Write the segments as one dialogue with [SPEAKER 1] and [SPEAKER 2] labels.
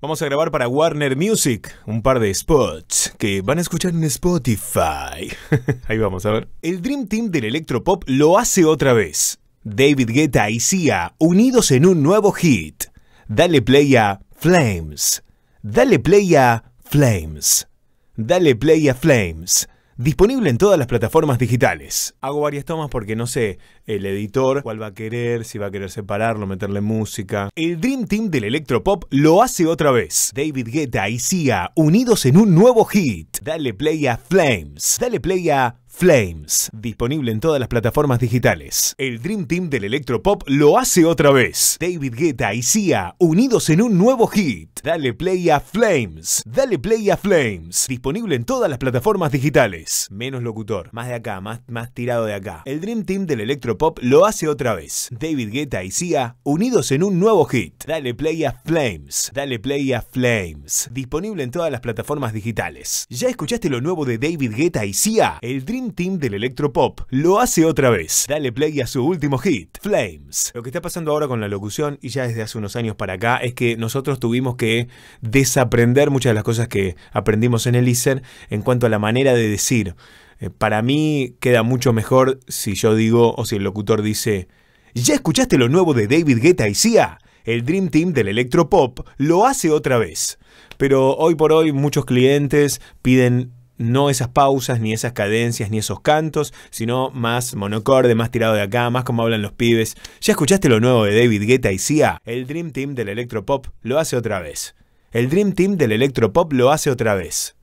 [SPEAKER 1] Vamos a grabar para Warner Music un par de spots que van a escuchar en Spotify. Ahí vamos, a ver. El Dream Team del Electropop lo hace otra vez. David Guetta y Sia unidos en un nuevo hit. Dale play a Flames. Dale play a Flames. Dale play a Flames disponible en todas las plataformas digitales. Hago varias tomas porque no sé el editor cuál va a querer, si va a querer separarlo, meterle música. El Dream Team del Electropop lo hace otra vez. David Guetta y Sia unidos en un nuevo hit. Dale play a Flames. Dale play a Flames, disponible en todas las plataformas digitales. El Dream Team del Electropop lo hace otra vez. David Guetta y Sia, unidos en un nuevo hit. Dale play a Flames, dale play a Flames, disponible en todas las plataformas digitales. Menos locutor, más de acá, más, más tirado de acá. El Dream Team del Electropop lo hace otra vez. David Guetta y Sia, unidos en un nuevo hit. Dale play a Flames, dale play a Flames, disponible en todas las plataformas digitales. ¿Ya escuchaste lo nuevo de David Guetta y Sia? El Dream Team del electropop lo hace otra vez. Dale play a su último hit, Flames. Lo que está pasando ahora con la locución y ya desde hace unos años para acá es que nosotros tuvimos que desaprender muchas de las cosas que aprendimos en el Iser en cuanto a la manera de decir. Eh, para mí queda mucho mejor si yo digo o si el locutor dice, ¿ya escuchaste lo nuevo de David Guetta y Sia? el Dream Team del electropop lo hace otra vez. Pero hoy por hoy muchos clientes piden no esas pausas, ni esas cadencias, ni esos cantos, sino más monocorde, más tirado de acá, más como hablan los pibes. ¿Ya escuchaste lo nuevo de David Guetta y Sia? El Dream Team del Electropop lo hace otra vez. El Dream Team del Electropop lo hace otra vez.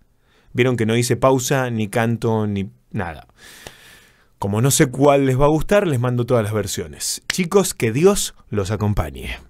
[SPEAKER 1] Vieron que no hice pausa, ni canto, ni nada. Como no sé cuál les va a gustar, les mando todas las versiones. Chicos, que Dios los acompañe.